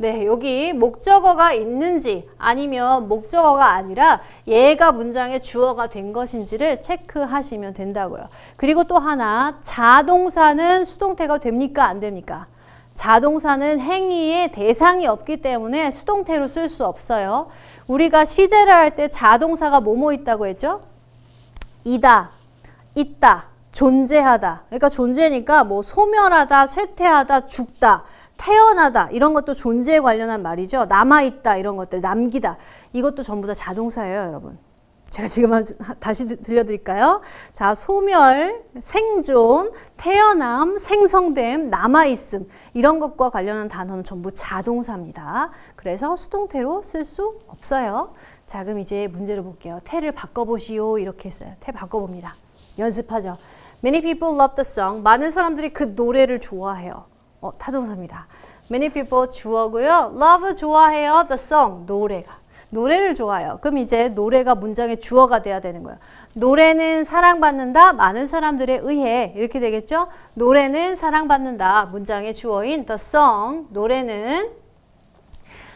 네, 여기 목적어가 있는지 아니면 목적어가 아니라 얘가 문장의 주어가 된 것인지를 체크하시면 된다고요. 그리고 또 하나, 자동사는 수동태가 됩니까? 안 됩니까? 자동사는 행위의 대상이 없기 때문에 수동태로 쓸 수 없어요. 우리가 시제를 할 때 자동사가 뭐뭐 있다고 했죠? 이다, 있다, 존재하다. 그러니까 존재니까 뭐 소멸하다, 쇠퇴하다, 죽다. 태어나다 이런 것도 존재에 관련한 말이죠. 남아있다 이런 것들 남기다 이것도 전부 다 자동사예요 여러분. 제가 지금 다시 들려드릴까요? 자, 소멸, 생존, 태어남, 생성됨, 남아있음 이런 것과 관련한 단어는 전부 자동사입니다. 그래서 수동태로 쓸 수 없어요. 자, 그럼 이제 문제를 볼게요. 태를 바꿔보시오 이렇게 했어요. 태 바꿔봅니다. 연습하죠. Many people love the song. 많은 사람들이 그 노래를 좋아해요. 어, 타동사입니다. Many people 주어고요. Love 좋아해요. The song 노래가 노래를 좋아해요. 그럼 이제 노래가 문장의 주어가 돼야 되는 거예요. 노래는 사랑받는다. 많은 사람들에 의해 이렇게 되겠죠. 노래는 사랑받는다. 문장의 주어인 the song 노래는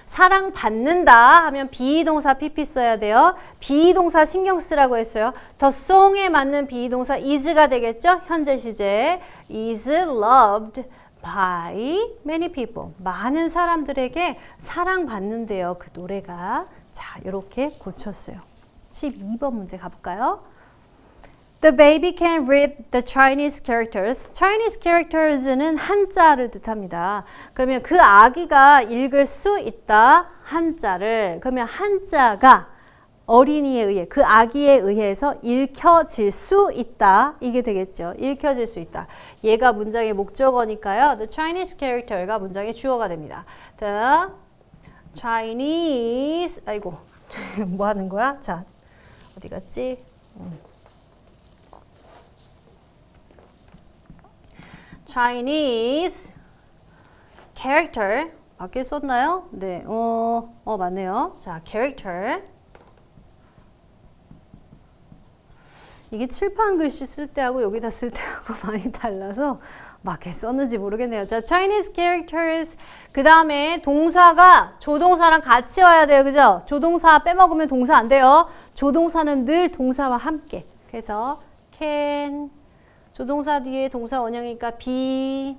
사랑받는다 하면 비동사 PP 써야 돼요. 비동사 신경 쓰라고 했어요. 더 song에 맞는 비동사 is가 되겠죠. 현재 시제 is loved by many people. 많은 사람들에게 사랑받는데요. 그 노래가. 자, 이렇게 고쳤어요. 12번 문제 가볼까요? The baby can read the Chinese characters. Chinese characters는 한자를 뜻합니다. 그러면 그 아기가 읽을 수 있다. 한자를. 그러면 한자가 어린이에 의해 그 아기에 의해서 읽혀질 수 있다. 이게 되겠죠. 읽혀질 수 있다. 얘가 문장의 목적어니까요. The Chinese character가 문장의 주어가 됩니다. The Chinese 아이고 <laughs> 뭐 하는 거야? 자 어디 갔지? 음. Chinese character 맞게 썼나요? 네, 어, 어 맞네요. 자, character 이게 칠판 글씨 쓸 때하고 여기다 쓸 때하고 <laughs> 많이 달라서 막게 썼는지 모르겠네요. 자, Chinese characters. 그 다음에 동사가 조동사랑 같이 와야 돼요. 그죠? 조동사 빼먹으면 동사 안 돼요. 조동사는 늘 동사와 함께. 그래서 can, 조동사 뒤에 동사 원형이니까 be,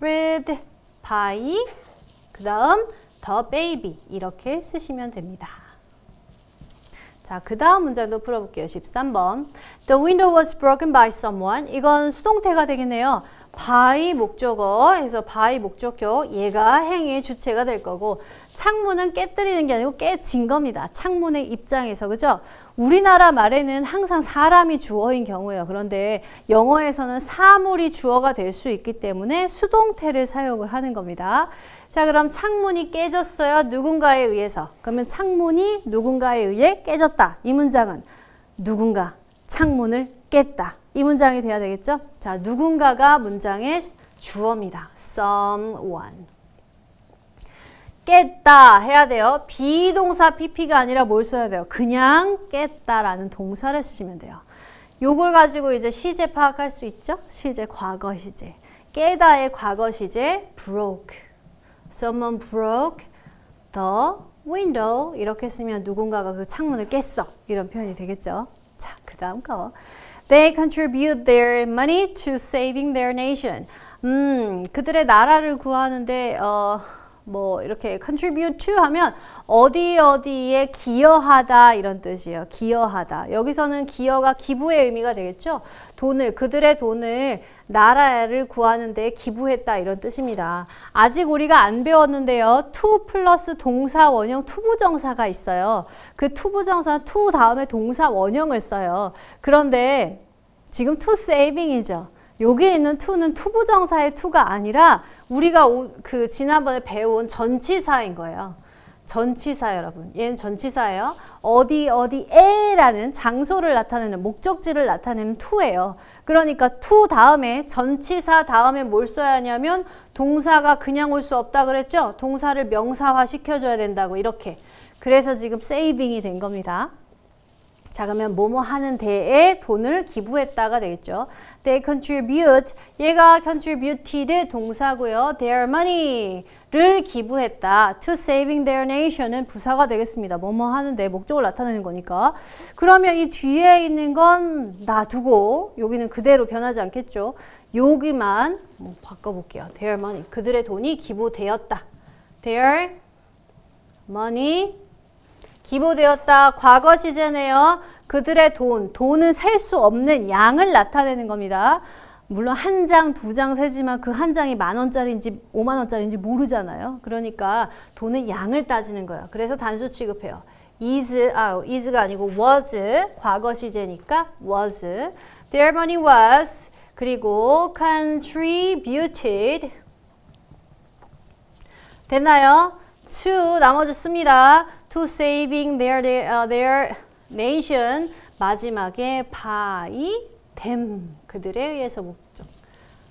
read by, 그 다음 the baby 이렇게 쓰시면 됩니다. 자, 그 다음 문장도 풀어볼게요. 13번. The window was broken by someone. 이건 수동태가 되겠네요. by 목적어, 그서 by 목적격, 얘가 행위의 주체가 될 거고 창문은 깨뜨리는 게 아니고 깨진 겁니다. 창문의 입장에서 그죠? 우리나라 말에는 항상 사람이 주어인 경우예요. 그런데 영어에서는 사물이 주어가 될 수 있기 때문에 수동태를 사용을 하는 겁니다. 자 그럼 창문이 깨졌어요. 누군가에 의해서. 그러면 창문이 누군가에 의해 깨졌다. 이 문장은 누군가 창문을 깼다. 이 문장이 돼야 되겠죠? 자 누군가가 문장의 주어입니다. someone. 깼다 해야 돼요. 비동사 pp가 아니라 뭘 써야 돼요? 그냥 깼다라는 동사를 쓰시면 돼요. 요걸 가지고 이제 시제 파악할 수 있죠? 시제 과거 시제. 깨다의 과거 시제 broke. Someone broke the window. 이렇게 쓰면 누군가가 그 창문을 깼어. 이런 표현이 되겠죠. 자, 그다음 거. They contribute their money to saving their nation. 음, 그들의 나라를 구하는데 어뭐 이렇게 contribute to 하면 어디 어디에 기여하다 이런 뜻이에요. 기여하다. 여기서는 기여가 기부의 의미가 되겠죠. 돈을 그들의 돈을 나라를 구하는 데 기부했다 이런 뜻입니다. 아직 우리가 안 배웠는데요. to 플러스 동사 원형 투부정사가 있어요. 그 투부정사는 to 다음에 동사 원형을 써요. 그런데 지금 to saving이죠. 여기에 있는 투는 투부정사의 투가 아니라 우리가 오, 그 지난번에 배운 전치사인 거예요. 전치사 여러분. 얘는 전치사예요. 어디 어디에라는 장소를 나타내는 목적지를 나타내는 t 예요 그러니까 t 다음에 전치사 다음에 뭘 써야 하냐면 동사가 그냥 올 수 없다 그랬죠? 동사를 명사화 시켜줘야 된다고 이렇게. 그래서 지금 세이빙이 된 겁니다. 자 그러면 뭐뭐 하는 데에 돈을 기부했다가 되겠죠. They contribute. 얘가 contributed의 동사고요. Their money를 기부했다. To saving their nation은 부사가 되겠습니다. 뭐뭐 하는 데 목적을 나타내는 거니까. 그러면 이 뒤에 있는 건 놔두고 여기는 그대로 변하지 않겠죠. 여기만 뭐 바꿔볼게요. Their money. 그들의 돈이 기부되었다. Their money 기부되었다. 과거 시제네요. 그들의 돈, 돈은 셀 수 없는 양을 나타내는 겁니다. 물론 한 장, 두 장 세지만 그 한 장이 만 원짜리인지 오만 원짜리인지 모르잖아요. 그러니까 돈은 양을 따지는 거예요. 그래서 단수 취급해요. is, 아, is가 아니고 was, 과거 시제니까 was. Their money was, 그리고 contributed. 됐나요? to 나머지 씁니다. to saving their, their, their nation 마지막에 by them 그들에 의해서 목적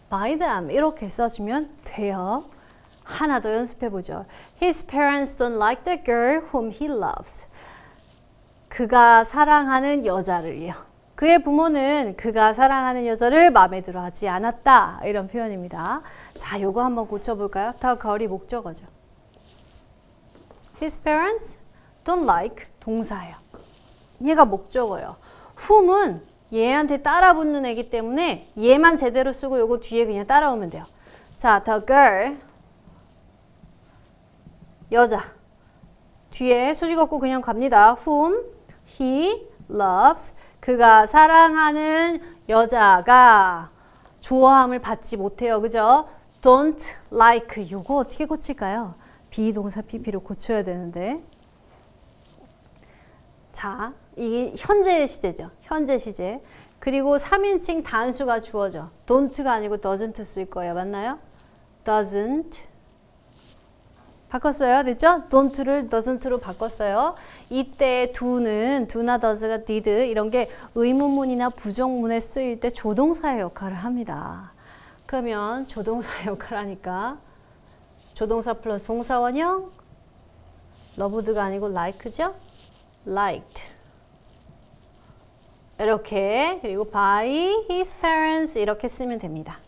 by them 이렇게 써주면 돼요. 하나 더 연습해 보죠. His parents don't like the girl whom he loves. 그가 사랑하는 여자를요. 그의 부모는 그가 사랑하는 여자를 마음에 들어 하지 않았다. 이런 표현입니다. 자, 요거 한번 고쳐볼까요? 더 거리 목적어죠. His parents don't like 동사예요. 얘가 목적어요 whom은 얘한테 따라 붙는 애기 때문에 얘만 제대로 쓰고 요거 뒤에 그냥 따라오면 돼요. 자, the girl 여자 뒤에 수직 없고 그냥 갑니다. whom he loves 그가 사랑하는 여자가 좋아함을 받지 못해요. 그죠? don't like 요거 어떻게 고칠까요? 비동사 pp로 고쳐야 되는데 자, 이게 현재 시제죠. 현재 시제. 그리고 3인칭 단수가 주어져. don't가 아니고 doesn't 쓸 거예요. 맞나요? doesn't. 바꿨어요. 됐죠? don't를 doesn't로 바꿨어요. 이때 do는, do나 does가 did 이런 게 의문문이나 부정문에 쓰일 때 조동사의 역할을 합니다. 그러면 조동사의 역할 하니까 조동사 플러스 동사원형 러브드가 아니고 like죠? liked. 이렇게 그리고 by his parents 이렇게 쓰면 됩니다.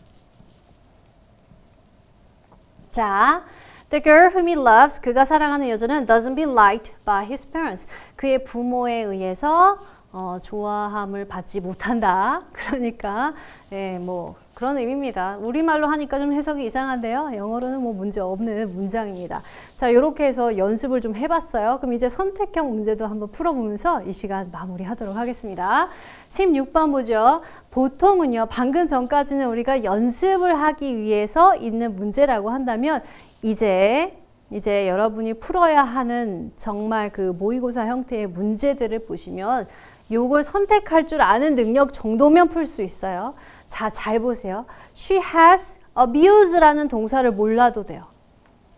자, The girl whom he loves, 그가 사랑하는 여자는 doesn't be liked by his parents. 그의 부모에 의해서 어, 좋아함을 받지 못한다. 그러니까 예, 뭐 그런 의미입니다. 우리말로 하니까 좀 해석이 이상한데요. 영어로는 뭐 문제 없는 문장입니다. 자, 이렇게 해서 연습을 좀 해봤어요. 그럼 이제 선택형 문제도 한번 풀어보면서 이 시간 마무리하도록 하겠습니다. 16번 보죠. 보통은요, 방금 전까지는 우리가 연습을 하기 위해서 있는 문제라고 한다면 이제 이제 여러분이 풀어야 하는 정말 그 모의고사 형태의 문제들을 보시면 요걸 선택할 줄 아는 능력 정도면 풀 수 있어요. 자, 잘 보세요. She has abuse라는 동사를 몰라도 돼요.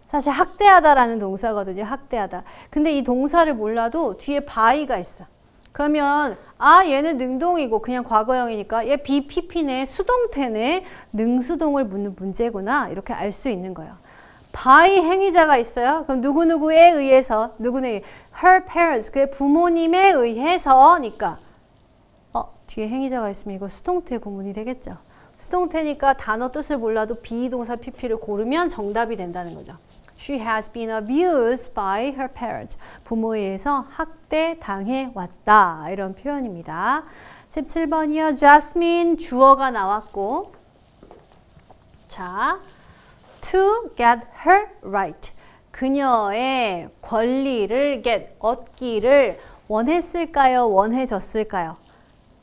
사실 학대하다라는 동사거든요. 학대하다. 근데 이 동사를 몰라도 뒤에 by가 있어. 그러면 아 얘는 능동이고 그냥 과거형이니까 얘 BPP네 수동태네 능수동을 묻는 문제구나 이렇게 알 수 있는 거예요. by 행위자가 있어요. 그럼 누구누구에 의해서 누구네 her parents 그의 부모님에 의해서니까 뒤에 행위자가 있으면 이거 수동태 구문이 되겠죠. 수동태니까 단어 뜻을 몰라도 비동사 pp를 고르면 정답이 된다는 거죠. She has been abused by her parents. 부모에 의해서 학대당해 왔다. 이런 표현입니다. 17번이요. Jasmine 주어가 나왔고 자, to get her right. 그녀의 권리를 get, 얻기를 원했을까요? 원해졌을까요?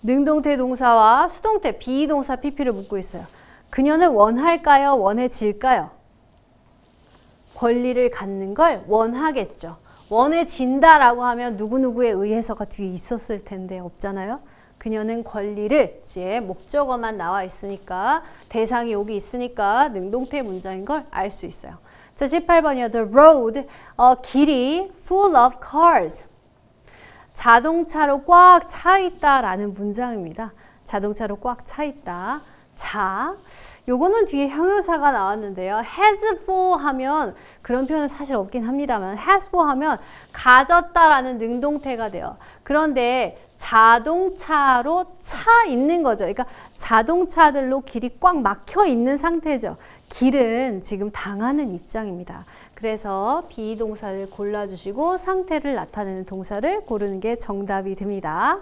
능동태 동사와 수동태 비동사 pp를 묻고 있어요. 그녀는 원할까요? 원해질까요? 권리를 갖는 걸 원하겠죠. 원해진다라고 하면 누구누구에 의해서가 뒤에 있었을 텐데 없잖아요. 그녀는 권리를 지의 목적어만 나와 있으니까 대상이 여기 있으니까 능동태 문장인 걸 알 수 있어요. 자, 18번이요. The road, 어, 길이 full of cars. 자동차로 꽉 차 있다라는 문장입니다. 자동차로 꽉 차 있다. 자, 요거는 뒤에 형용사가 나왔는데요. has for 하면 그런 표현은 사실 없긴 합니다만 has for 하면 가졌다라는 능동태가 돼요. 그런데 자동차로 차 있는 거죠. 그러니까 자동차들로 길이 꽉 막혀 있는 상태죠. 길은 지금 당하는 입장입니다. 그래서 비동사를 골라주시고 상태를 나타내는 동사를 고르는 게 정답이 됩니다.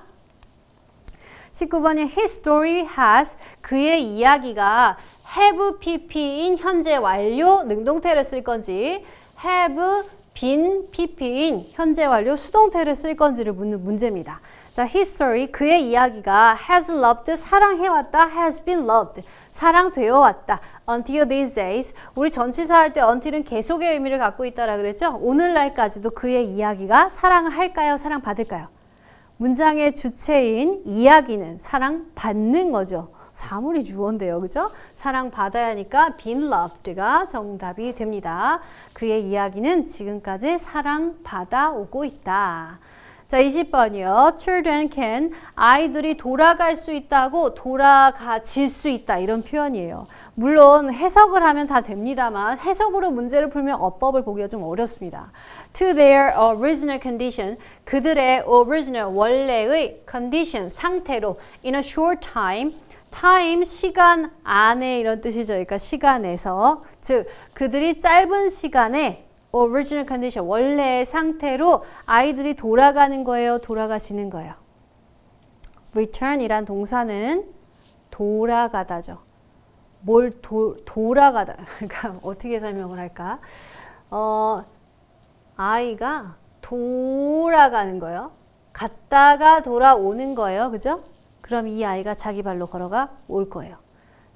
19번에 His story has 그의 이야기가 have pp인 현재 완료 능동태를 쓸 건지 have 빈 pp인 현재 완료 수동태를 쓸 건지를 묻는 문제입니다. 자, history 그의 이야기가 has loved 사랑해왔다 has been loved 사랑되어 왔다. until these days. 우리 전치사 할 때 until은 계속의 의미를 갖고 있다라 그랬죠? 오늘날까지도 그의 이야기가 사랑을 할까요? 사랑받을까요? 문장의 주체인 이야기는 사랑받는 거죠. 사물이 주어인데요. 그죠? 사랑받아야 하니까 been loved가 정답이 됩니다. 그의 이야기는 지금까지 사랑받아오고 있다. 자, 20번이요. Children can 아이들이 돌아갈 수 있다고 돌아가질 수 있다 이런 표현이에요. 물론 해석을 하면 다 됩니다만 해석으로 문제를 풀면 어법을 보기가 좀 어렵습니다. To their original condition 그들의 original 원래의 condition 상태로 in a short time time 시간 안에 이런 뜻이죠. 그러니까 시간에서 즉 그들이 짧은 시간에 뭐 original condition, 원래의 상태로 아이들이 돌아가는 거예요, 돌아가지는 거예요. return이란 동사는 돌아가다죠. 뭘 도, 돌아가다. <laughs> 그러니까 어떻게 설명을 할까? 어, 아이가 돌아가는 거예요. 갔다가 돌아오는 거예요. 그죠? 그럼 이 아이가 자기 발로 걸어가 올 거예요.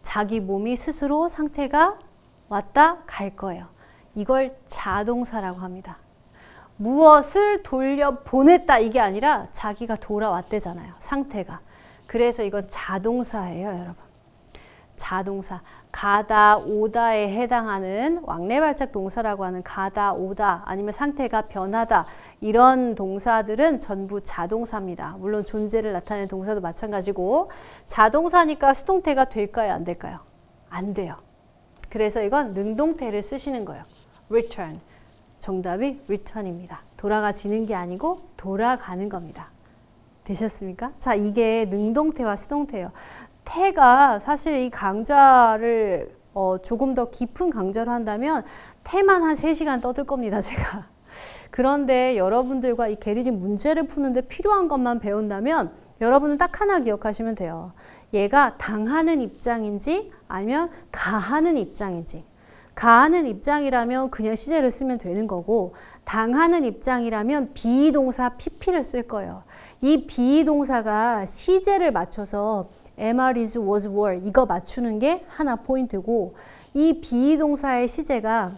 자기 몸이 스스로 상태가 왔다 갈 거예요. 이걸 자동사라고 합니다. 무엇을 돌려보냈다 이게 아니라 자기가 돌아왔대잖아요. 상태가. 그래서 이건 자동사예요. 여러분. 자동사. 가다, 오다에 해당하는 왕래발작 동사라고 하는 가다, 오다 아니면 상태가 변하다 이런 동사들은 전부 자동사입니다. 물론 존재를 나타내는 동사도 마찬가지고 자동사니까 수동태가 될까요? 안 될까요? 안 돼요. 그래서 이건 능동태를 쓰시는 거예요. return. 정답이 return입니다. 돌아가지는 게 아니고 돌아가는 겁니다. 되셨습니까? 자, 이게 능동태와 수동태예요. 태가 사실 이 강좌를 어, 조금 더 깊은 강좌로 한다면 태만 한 3시간 떠들 겁니다, 제가. <laughs> 그런데 여러분들과 이 게리즘 문제를 푸는데 필요한 것만 배운다면 여러분은 딱 하나 기억하시면 돼요. 얘가 당하는 입장인지 아니면 가하는 입장인지 가하는 입장이라면 그냥 시제를 쓰면 되는 거고 당하는 입장이라면 비동사 pp를 쓸 거예요. 이 비동사가 시제를 맞춰서 MR is was were 이거 맞추는 게 하나 포인트고 이 비동사의 시제가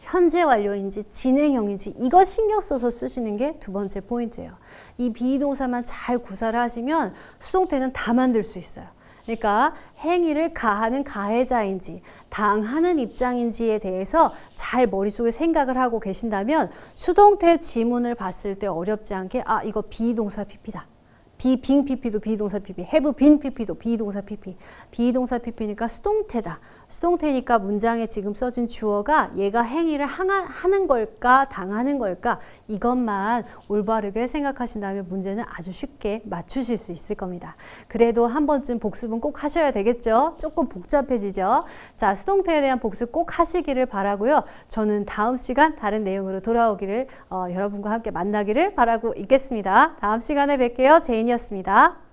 현재 완료인지 진행형인지 이거 신경 써서 쓰시는 게 두 번째 포인트예요. 이 비동사만 잘 구사를 하시면 수동태는 다 만들 수 있어요. 그러니까 행위를 가하는 가해자인지 당하는 입장인지에 대해서 잘 머릿속에 생각을 하고 계신다면 수동태 지문을 봤을 때 어렵지 않게 아 이거 비동사 PP다. 비빙 PP도 비동사 PP, have been PP도 비동사 PP, 비동사 PP니까 수동태다. 수동태니까 문장에 지금 써진 주어가 얘가 행위를 하는 걸까 당하는 걸까 이것만 올바르게 생각하신다면 문제는 아주 쉽게 맞추실 수 있을 겁니다. 그래도 한 번쯤 복습은 꼭 하셔야 되겠죠. 조금 복잡해지죠. 자 수동태에 대한 복습 꼭 하시기를 바라고요. 저는 다음 시간 다른 내용으로 돌아오기를 어, 여러분과 함께 만나기를 바라고 있겠습니다. 다음 시간에 뵐게요. 제인이 이었습니다.